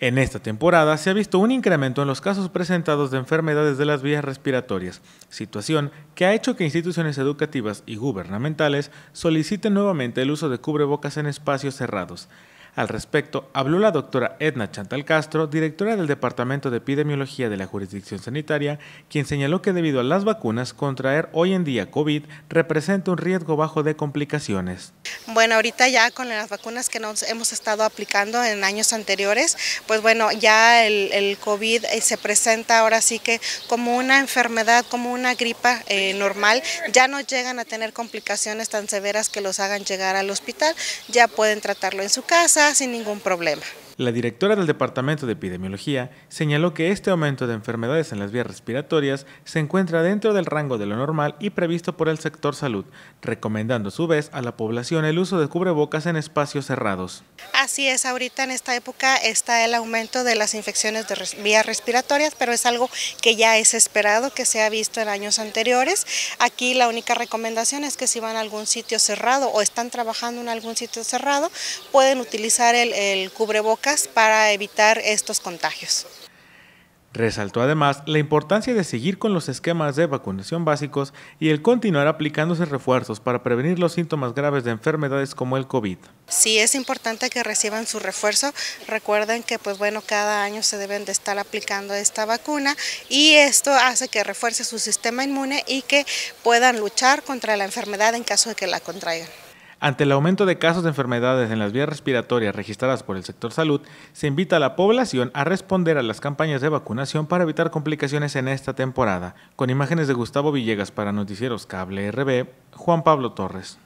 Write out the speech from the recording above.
En esta temporada se ha visto un incremento en los casos presentados de enfermedades de las vías respiratorias, situación que ha hecho que instituciones educativas y gubernamentales soliciten nuevamente el uso de cubrebocas en espacios cerrados. Al respecto, habló la doctora Edna Chantal Castro, directora del Departamento de Epidemiología de la Jurisdicción Sanitaria, quien señaló que debido a las vacunas, contraer hoy en día COVID representa un riesgo bajo de complicaciones. Bueno, ahorita ya con las vacunas que nos hemos estado aplicando en años anteriores, pues bueno, ya el, COVID eh, se presenta ahora sí que como una enfermedad, como una gripa eh, normal, ya no llegan a tener complicaciones tan severas que los hagan llegar al hospital, ya pueden tratarlo en su casa sin ningún problema. La directora del Departamento de Epidemiología señaló que este aumento de enfermedades en las vías respiratorias se encuentra dentro del rango de lo normal y previsto por el sector salud, recomendando a su vez a la población el uso de cubrebocas en espacios cerrados. Así es, ahorita en esta época está el aumento de las infecciones de vías respiratorias, pero es algo que ya es esperado, que se ha visto en años anteriores. Aquí la única recomendación es que si van a algún sitio cerrado o están trabajando en algún sitio cerrado, pueden utilizar el cubrebocas para evitar estos contagios. Resaltó además la importancia de seguir con los esquemas de vacunación básicos y el continuar aplicándose refuerzos para prevenir los síntomas graves de enfermedades como el COVID. Sí, es importante que reciban su refuerzo. Recuerden que pues bueno, cada año se deben de estar aplicando esta vacuna y esto hace que refuerce su sistema inmune y que puedan luchar contra la enfermedad en caso de que la contraigan. Ante el aumento de casos de enfermedades en las vías respiratorias registradas por el sector salud, se invita a la población a responder a las campañas de vacunación para evitar complicaciones en esta temporada. Con imágenes de Gustavo Villegas para Noticieros Cable RB, Juan Pablo Torres.